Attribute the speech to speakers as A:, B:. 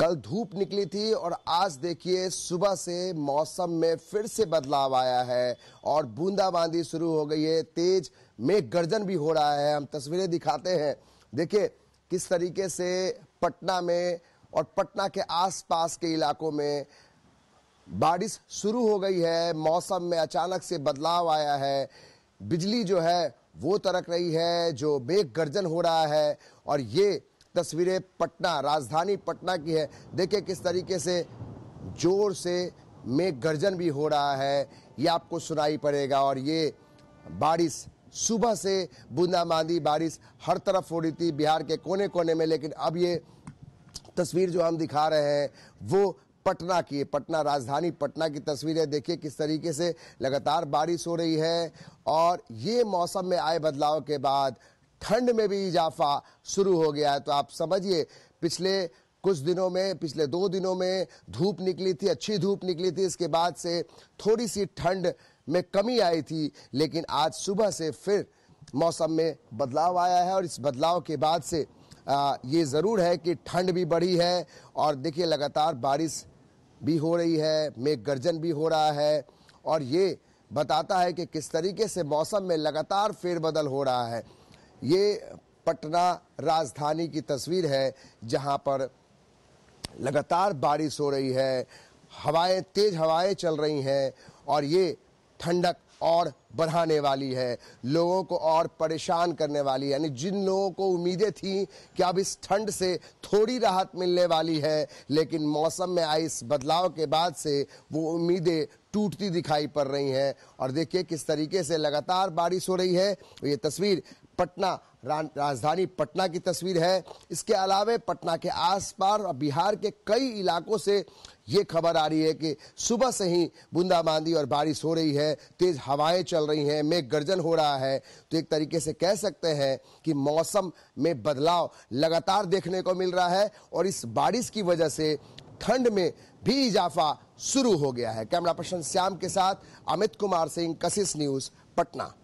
A: कल धूप निकली थी और आज देखिए सुबह से मौसम में फिर से बदलाव आया है और बूंदाबांदी शुरू हो गई है तेज मेघ गर्जन भी हो रहा है हम तस्वीरें दिखाते हैं देखिए किस तरीके से पटना में और पटना के आसपास के इलाकों में बारिश शुरू हो गई है मौसम में अचानक से बदलाव आया है बिजली जो है वो तरक रही है जो मेघ गर्जन हो रहा है और ये तस्वीरें पटना राजधानी पटना की है देखिए किस तरीके से जोर से मेघ गर्जन भी हो रहा है ये आपको सुनाई पड़ेगा और ये बारिश सुबह से बूंदाबांदी बारिश हर तरफ हो रही थी बिहार के कोने कोने में लेकिन अब ये तस्वीर जो हम दिखा रहे हैं वो पटना की पटना राजधानी पटना की तस्वीर है देखिए किस तरीके से लगातार बारिश हो रही है और ये मौसम में आए बदलाव के बाद ठंड में भी इजाफा शुरू हो गया है तो आप समझिए पिछले कुछ दिनों में पिछले दो दिनों में धूप निकली थी अच्छी धूप निकली थी इसके बाद से थोड़ी सी ठंड में कमी आई थी लेकिन आज सुबह से फिर मौसम में बदलाव आया है और इस बदलाव के बाद से आ, ये ज़रूर है कि ठंड भी बढ़ी है और देखिए लगातार बारिश भी हो रही है मेघ गर्जन भी हो रहा है और ये बताता है कि किस तरीके से मौसम में लगातार फेरबदल हो रहा है ये पटना राजधानी की तस्वीर है जहां पर लगातार बारिश हो रही है हवाएं तेज हवाएं चल रही हैं और ये ठंडक और बढ़ाने वाली है लोगों को और परेशान करने वाली यानी जिन लोगों को उम्मीदें थी कि अब इस ठंड से थोड़ी राहत मिलने वाली है लेकिन मौसम में आए इस बदलाव के बाद से वो उम्मीदें टूटती दिखाई पड़ रही हैं और देखिए किस तरीके से लगातार बारिश हो रही है ये तस्वीर पटना राजधानी पटना की तस्वीर है इसके अलावे पटना के आसपास और बिहार के कई इलाकों से ये खबर आ रही है कि सुबह से ही बूंदाबांदी और बारिश हो रही है तेज हवाएं चल रही हैं मेघ गर्जन हो रहा है तो एक तरीके से कह सकते हैं कि मौसम में बदलाव लगातार देखने को मिल रहा है और इस बारिश की वजह से ठंड में भी इजाफा शुरू हो गया है कैमरा पर्सन श्याम के साथ अमित कुमार सिंह कशिश न्यूज पटना